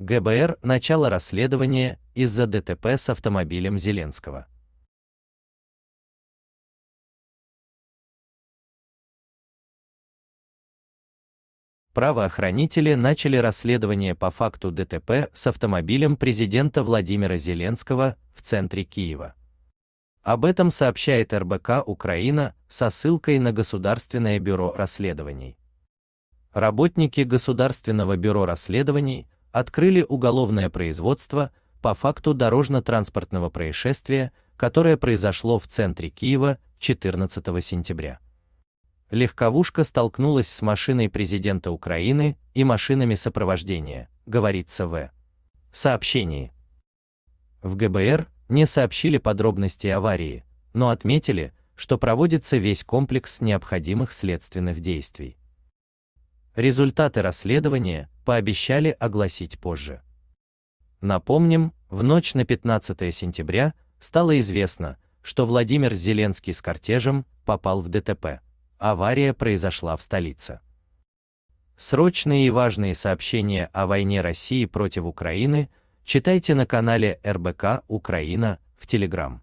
ГБР начало расследования из-за ДТП с автомобилем Зеленского. Правоохранители начали расследование по факту ДТП с автомобилем президента Владимира Зеленского в центре Киева. Об этом сообщает РБК Украина со ссылкой на Государственное бюро расследований. Работники Государственного бюро расследований открыли уголовное производство по факту дорожно-транспортного происшествия, которое произошло в центре Киева 14 сентября. Легковушка столкнулась с машиной президента Украины и машинами сопровождения, говорится в сообщении. В ГБР не сообщили подробности аварии, но отметили, что проводится весь комплекс необходимых следственных действий. Результаты расследования пообещали огласить позже. Напомним, в ночь на 15 сентября стало известно, что Владимир Зеленский с кортежем попал в ДТП. Авария произошла в столице. Срочные и важные сообщения о войне России против Украины читайте на канале РБК Украина в Телеграм.